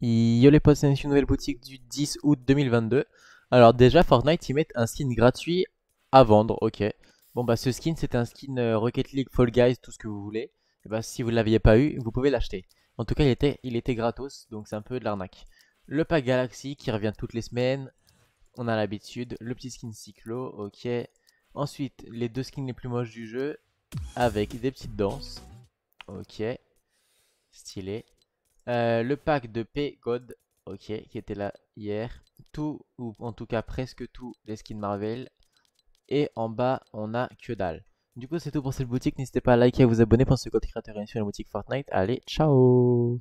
Yo potes c'est une nouvelle boutique du 10 août 2022. Alors déjà, Fortnite, ils mettent un skin gratuit à vendre, ok. Bon bah ce skin, c'est un skin euh, Rocket League, Fall Guys, tout ce que vous voulez. Et bah si vous ne l'aviez pas eu, vous pouvez l'acheter. En tout cas, il était, il était gratos, donc c'est un peu de l'arnaque. Le pack Galaxy qui revient toutes les semaines, on a l'habitude. Le petit skin Cyclo, ok. Ensuite, les deux skins les plus moches du jeu, avec des petites danses, ok. Stylé. Euh, le pack de P-God, ok, qui était là hier. Tout, ou en tout cas presque tout, les skins Marvel. Et en bas, on a que dalle. Du coup, c'est tout pour cette boutique. N'hésitez pas à liker, à vous abonner, pour ce code créateur et sur la boutique Fortnite. Allez, ciao